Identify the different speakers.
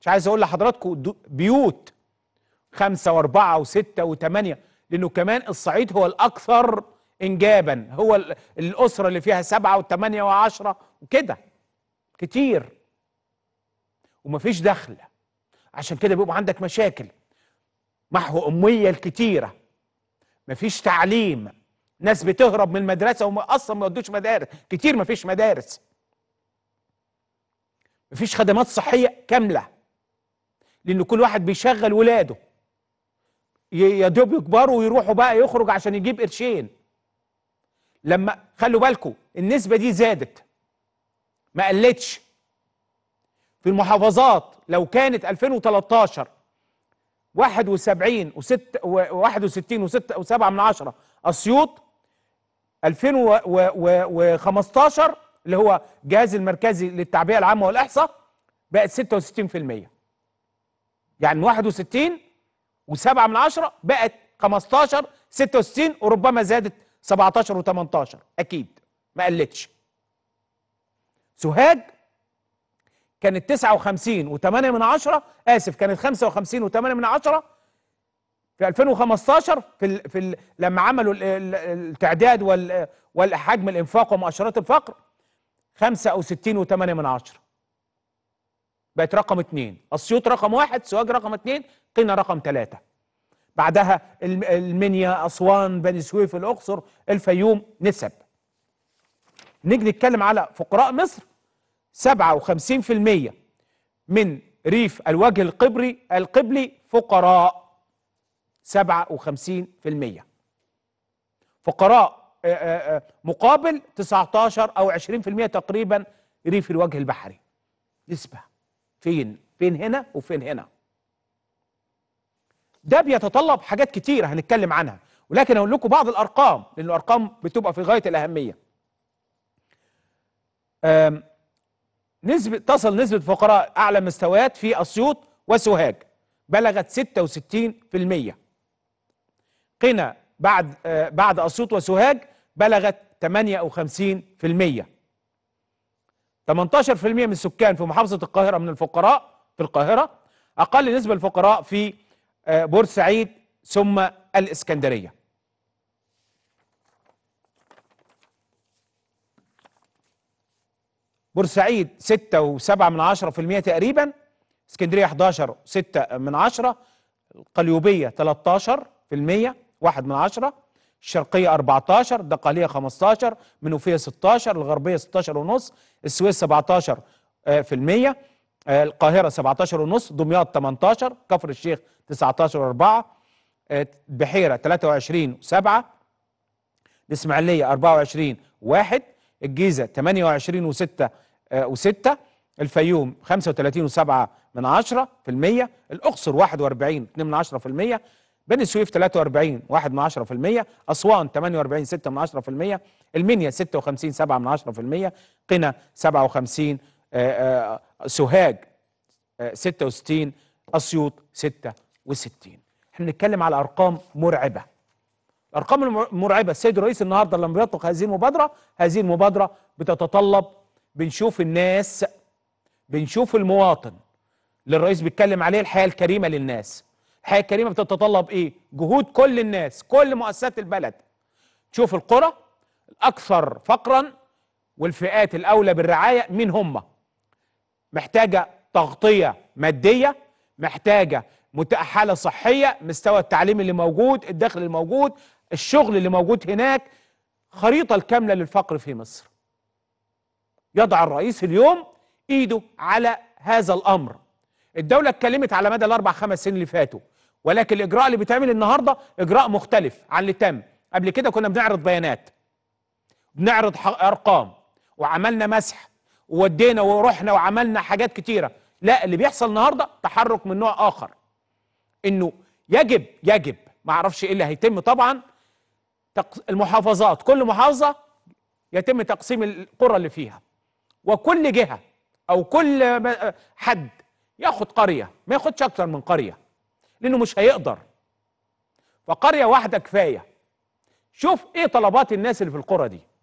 Speaker 1: مش عايز اقول لحضراتكم بيوت خمسة واربعة وستة وثمانية لانه كمان الصعيد هو الاكثر انجابا هو الاسرة اللي فيها سبعة وثمانية وعشرة وكده كتير ومفيش دخل عشان كده بيبقى عندك مشاكل محو امية الكتيرة مفيش تعليم ناس بتهرب من المدرسة اصلا ما يودوش مدارس كتير مفيش مدارس مفيش خدمات صحية كاملة لأن كل واحد بيشغل ولاده يا دوب يكبروا ويروحوا بقى يخرج عشان يجيب قرشين لما خلوا بالكم النسبة دي زادت ما قلتش في المحافظات لو كانت 2013 71 و6 61 و6 و7 من 10 اسيوط 2015 اللي هو الجهاز المركزي للتعبئه العامه والاحصاء بقت 66% يعني من 61 و7 من 10 بقت 15 66 وربما زادت 17 و18 اكيد ما قلتش سوهاج كانت 59 و8 من 10 اسف كانت 55 و8 من 10 في 2015 في الـ في الـ لما عملوا التعداد والحجم الانفاق ومؤشرات الفقر 65 و8 من 10 بقت رقم اثنين اسيوط رقم واحد سواج رقم اثنين قنا رقم ثلاثة بعدها المنيا اسوان بني سويف الاقصر الفيوم نسب نيجي نتكلم على فقراء مصر 57% من ريف الوجه القبري القبلي فقراء 57% فقراء مقابل 19 او 20% تقريبا ريف الوجه البحري نسبه فين فين هنا وفين هنا ده بيتطلب حاجات كتيرة هنتكلم عنها ولكن هقول لكم بعض الأرقام لأن الأرقام بتبقى في غاية الأهمية نسبة تصل نسبة فقراء أعلى مستويات في أسيوط وسوهاج بلغت 66% قنا بعد آه، بعد أسيوط وسوهاج بلغت 58% 18% من السكان في محافظة القاهرة من الفقراء في القاهرة أقل نسبة الفقراء في آه، بورسعيد ثم الإسكندرية بورسعيد 6.7 من تقريبا اسكندرية 11 6 من القليوبية 13% 1 من 10 الشرقية 14 الدقالية 15 منوفية 16 الغربية 16 ونص السويس 17 آه، في المية آه، القاهرة 17 ونص دمياط 18 كفر الشيخ 19 واربعة آه، بحيرة 23 وسبعة الإسماعيلية 24 واحد الجيزة 28 وستة وستة الفيوم 35 وسبعة من عشرة في المية الأقصر 41 2 من عشرة في المية بني سويف 43 1 من 10% أسوان 48 6 من 10% المنيا 56 7 من 10% قنا 57 آه، آه، سوهاج 66 آه، أسيوط 66 احنا بنتكلم على أرقام مرعبة الأرقام المرعبة السيد الرئيس النهاردة لما بيطلق هذه المبادرة هذه المبادرة بتتطلب بنشوف الناس بنشوف المواطن اللي الرئيس بيتكلم عليه الحياة الكريمة للناس الحياه الكريمه بتتطلب ايه جهود كل الناس كل مؤسسات البلد تشوف القرى الاكثر فقرا والفئات الاولى بالرعايه مين هم محتاجه تغطيه ماديه محتاجه متأهله صحيه مستوى التعليم اللي موجود الدخل اللي موجود الشغل اللي موجود هناك خريطه الكامله للفقر في مصر يضع الرئيس اليوم ايده على هذا الامر الدوله اتكلمت على مدى الاربع خمس سنين اللي فاتوا ولكن الاجراء اللي بيتعمل النهارده اجراء مختلف عن اللي تم قبل كده كنا بنعرض بيانات بنعرض ارقام وعملنا مسح وودينا ورحنا وعملنا حاجات كتيره لا اللي بيحصل النهارده تحرك من نوع اخر انه يجب يجب ما اعرفش ايه اللي هيتم طبعا المحافظات كل محافظه يتم تقسيم القرى اللي فيها وكل جهه او كل حد ياخد قريه ما ياخدش اكتر من قريه لانه مش هيقدر فقريه واحده كفايه شوف ايه طلبات الناس اللي في القرى دي